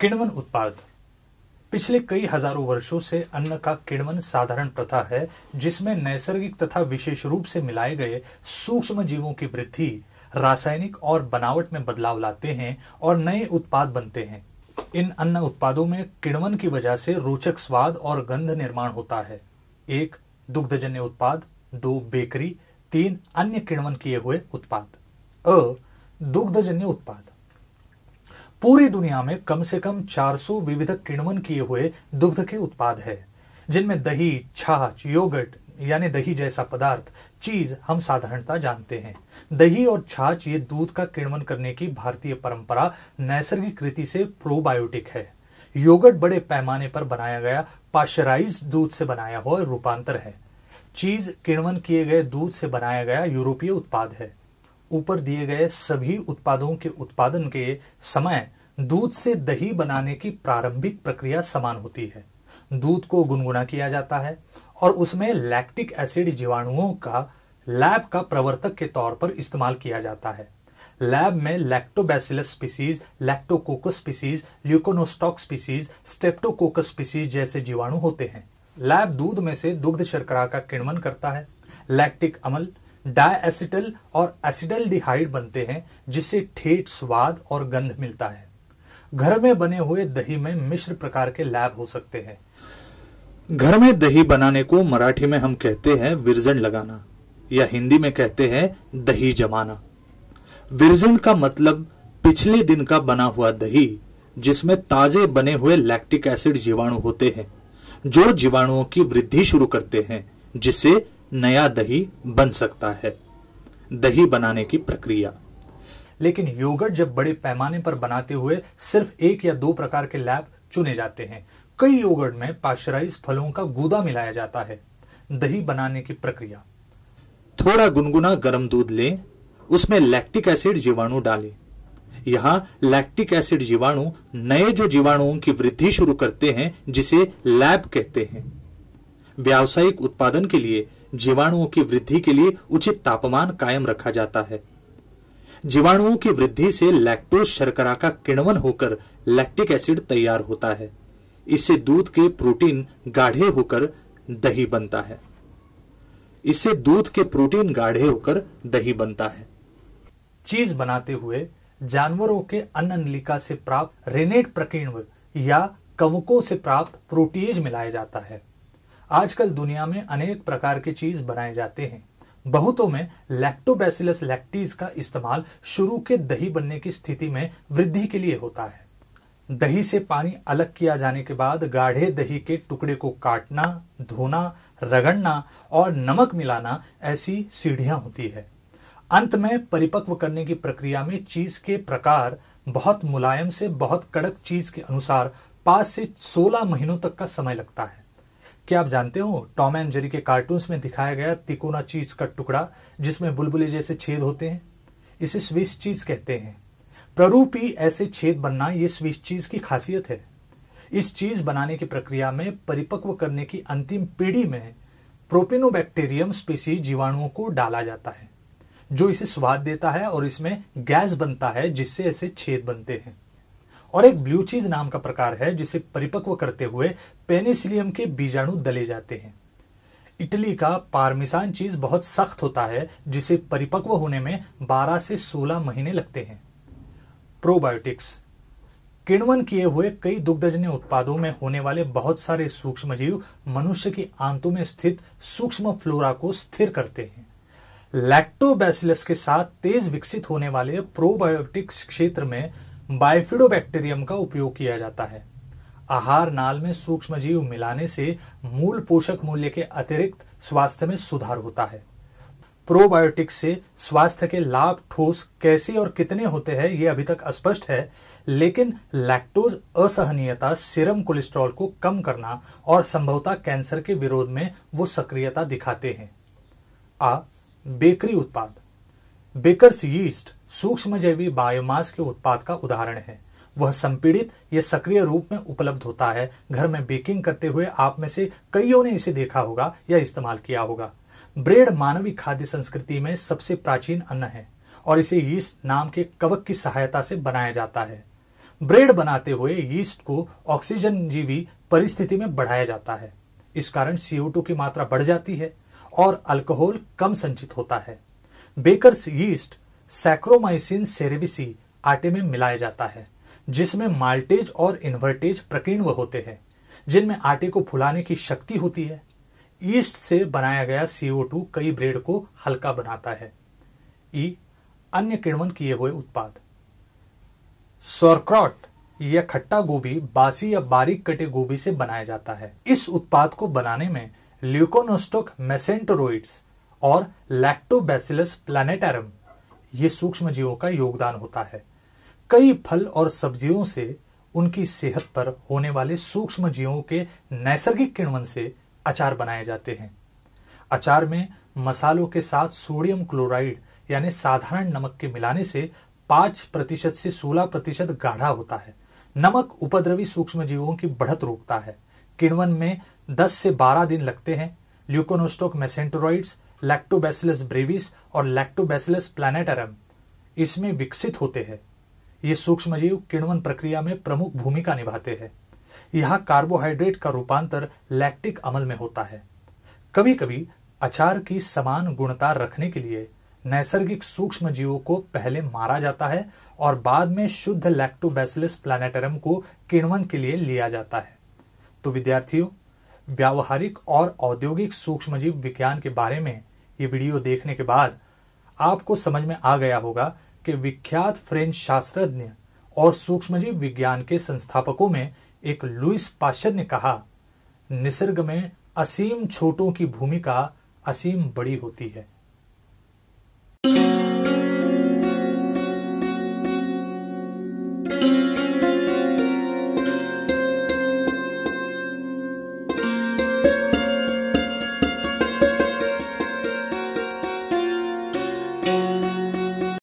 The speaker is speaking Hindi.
किण्वन उत्पाद पिछले कई हजारों वर्षों से अन्न का किण्वन साधारण प्रथा है जिसमें नैसर्गिक तथा विशेष रूप से मिलाए गए सूक्ष्म जीवों की वृद्धि रासायनिक और बनावट में बदलाव लाते हैं और नए उत्पाद बनते हैं इन अन्न उत्पादों में किण्वन की वजह से रोचक स्वाद और गंध निर्माण होता है एक दुग्धजन्य उत्पाद दो बेकरी तीन अन्य किण्वन किए हुए उत्पाद अ दुग्धजन्य उत्पाद पूरी दुनिया में कम से कम 400 विविध किण्वन किए हुए दुग्ध के उत्पाद है जिनमें दही छाछ योगर्ट यानी दही जैसा पदार्थ चीज हम साधारणता जानते हैं दही और छाछ ये दूध का किण्वन करने की भारतीय परंपरा नैसर्गिक रीति से प्रोबायोटिक है योगर्ट बड़े पैमाने पर बनाया गया पाश्चराइज दूध से बनाया हुआ रूपांतर है चीज किण्वन किए गए दूध से बनाया गया यूरोपीय उत्पाद है ऊपर दिए गए सभी उत्पादों के उत्पादन के समय दूध से दही बनाने की प्रारंभिक प्रक्रिया समान होती है दूध को गुनगुना किया जाता है और उसमें लैक्टिक एसिड जीवाणुओं का लैब का प्रवर्तक के तौर पर इस्तेमाल किया जाता है लैब में Lactobacillus species Lactococcus species Leuconostoc species Streptococcus species जैसे जीवाणु होते हैं लैब दूध में से दुग्ध शर्करा का किण्वन करता है लैक्टिक अमल डाएसिटल और एसिडल डिहाइड बनते हैं जिससे ठेठ स्वाद और गंध मिलता है घर में बने हुए दही में मिश्र प्रकार के लैब हो सकते हैं घर में दही बनाने को मराठी में हम कहते हैं विरजन लगाना या हिंदी में कहते हैं दही जमाना विरजन का मतलब पिछले दिन का बना हुआ दही जिसमें ताजे बने हुए लैक्टिक एसिड जीवाणु होते हैं जो जीवाणुओं की वृद्धि शुरू करते हैं जिससे नया दही बन सकता है दही बनाने की प्रक्रिया लेकिन योगर्ट जब बड़े पैमाने पर बनाते हुए सिर्फ एक या दो प्रकार के लैब चुने जाते हैं कई योगर्ट में पाश्चराइज फलों का गूदा मिलाया जाता है दही बनाने की प्रक्रिया थोड़ा गुनगुना गर्म दूध लें उसमें लैक्टिक एसिड जीवाणु डालें यहां लैक्टिक एसिड जीवाणु नए जो जीवाणुओं की वृद्धि शुरू करते हैं जिसे लैब कहते हैं व्यावसायिक उत्पादन के लिए जीवाणुओं की वृद्धि के लिए उचित तापमान कायम रखा जाता है जीवाणुओं की वृद्धि से लैक्टोज शर्करा का किण्वन होकर लैक्टिक एसिड तैयार होता है इससे दूध के प्रोटीन गाढ़े होकर दही बनता है इससे दूध के प्रोटीन गाढ़े होकर दही बनता है चीज बनाते हुए जानवरों के अन्न नलिका से प्राप्त रेनेट प्रकीर्ण या कवकों से प्राप्त प्रोटीज मिलाया जाता है आजकल दुनिया में अनेक प्रकार के चीज बनाए जाते हैं बहुतों में लैक्टोबैसिलस लैक्टीज का इस्तेमाल शुरू के दही बनने की स्थिति में वृद्धि के लिए होता है दही से पानी अलग किया जाने के बाद गाढ़े दही के टुकड़े को काटना धोना रगड़ना और नमक मिलाना ऐसी सीढ़ियां होती है अंत में परिपक्व करने की प्रक्रिया में चीज के प्रकार बहुत मुलायम से बहुत कड़क चीज के अनुसार पांच से सोलह महीनों तक का समय लगता है क्या आप जानते हो टॉम एंड जेरी के कार्टून्स में दिखाया गया तिकोना चीज का टुकड़ा जिसमें बुलबुले जैसे छेद होते हैं इसे स्विस चीज कहते हैं प्ररूप ही ऐसे छेद बनना ये स्विस चीज की खासियत है इस चीज बनाने की प्रक्रिया में परिपक्व करने की अंतिम पीढ़ी में प्रोपिनोबैक्टेरियम स्पेसी जीवाणुओं को डाला जाता है जो इसे स्वाद देता है और इसमें गैस बनता है जिससे ऐसे छेद बनते हैं और एक ब्लू चीज नाम का प्रकार है जिसे परिपक्व करते हुए पेनिसिलियम के बीजाणु दले जाते हैं इटली का पारमिसान चीज बहुत सख्त होता है जिसे परिपक्व होने में 12 से 16 महीने लगते हैं प्रोबायोटिक्स किण्वन किए हुए कई दुग्धजन्य उत्पादों में होने वाले बहुत सारे सूक्ष्म जीव मनुष्य की आंतों में स्थित सूक्ष्म फ्लोरा को स्थिर करते हैं लैक्टोबैसिलस के साथ तेज विकसित होने वाले प्रोबायोटिक्स क्षेत्र में बैक्टीरियम का उपयोग किया जाता है आहार नाल में सूक्ष्म जीव मिलाने से मूल पोषक मूल्य के अतिरिक्त स्वास्थ्य में सुधार होता है प्रोबायोटिक से स्वास्थ्य के लाभ ठोस कैसे और कितने होते हैं ये अभी तक अस्पष्ट है लेकिन लैक्टोज असहनीयता सीरम कोलेस्ट्रॉल को कम करना और संभवतः कैंसर के विरोध में वो सक्रियता दिखाते हैं आ बेकरी उत्पाद बेकर्स यीस्ट सूक्ष्म जैवी बायोमास के उत्पाद का उदाहरण है वह संपीड़ित या सक्रिय रूप में उपलब्ध होता है घर में बेकिंग करते हुए आप में से कईयों ने इसे देखा होगा या इस्तेमाल किया होगा ब्रेड मानवीय खाद्य संस्कृति में सबसे प्राचीन अन्न है और इसे यीस्ट नाम के कवक की सहायता से बनाया जाता है ब्रेड बनाते हुए यीस्ट को ऑक्सीजन जीवी परिस्थिति में बढ़ाया जाता है इस कारण सीओ की मात्रा बढ़ जाती है और अल्कोहल कम संचित होता है बेकर्स यीस्ट सैक्रोमाइसिन सेरेविसी आटे में मिलाया जाता है जिसमें माल्टेज और इन्वर्टेज प्रकीर्ण होते हैं जिनमें आटे को फुलाने की शक्ति होती है ईस्ट से बनाया गया CO2 कई ब्रेड को हल्का बनाता है ई अन्य किण्वन किए हुए उत्पाद सोरक्रॉट यह खट्टा गोभी बासी या बारीक कटे गोभी से बनाया जाता है इस उत्पाद को बनाने में ल्यूकोनोस्टोक मेसेंटोरोइड्स और लैक्टोबैसिलस प्लानिटारम ये सूक्ष्म जीवों का योगदान होता है कई फल और सब्जियों से उनकी सेहत पर होने वाले सूक्ष्म जीवों के नैसर्गिक किण्वन से अचार बनाए जाते हैं अचार में मसालों के साथ सोडियम क्लोराइड यानी साधारण नमक के मिलाने से पांच प्रतिशत से सोलह प्रतिशत गाढ़ा होता है नमक उपद्रवी सूक्ष्म जीवों की बढ़त रोकता है किण्वन में 10 से 12 दिन लगते हैं ल्यूकोनोस्टोक मैसेंटोराइड्स लैक्टोबैसिलस ब्रेविस और लैक्टोबैसिलस प्लानिटरम इसमें विकसित होते हैं ये सूक्ष्मजीव किण्वन प्रक्रिया में प्रमुख भूमिका निभाते हैं यहां कार्बोहाइड्रेट का रूपांतर लैक्टिक अमल में होता है कभी कभी अचार की समान गुणता रखने के लिए नैसर्गिक सूक्ष्म जीवों को पहले मारा जाता है और बाद में शुद्ध लैक्टोबैसिलस प्लानिटरम को किण्वन के लिए लिया जाता है तो विद्यार्थियों व्यावहारिक और औद्योगिक सूक्ष्मजीव विज्ञान के बारे में ये वीडियो देखने के बाद आपको समझ में आ गया होगा कि विख्यात फ्रेंच शास्त्रज्ञ और सूक्ष्मजीव विज्ञान के संस्थापकों में एक लुइस पाशर ने कहा निसर्ग में असीम छोटों की भूमिका असीम बड़ी होती है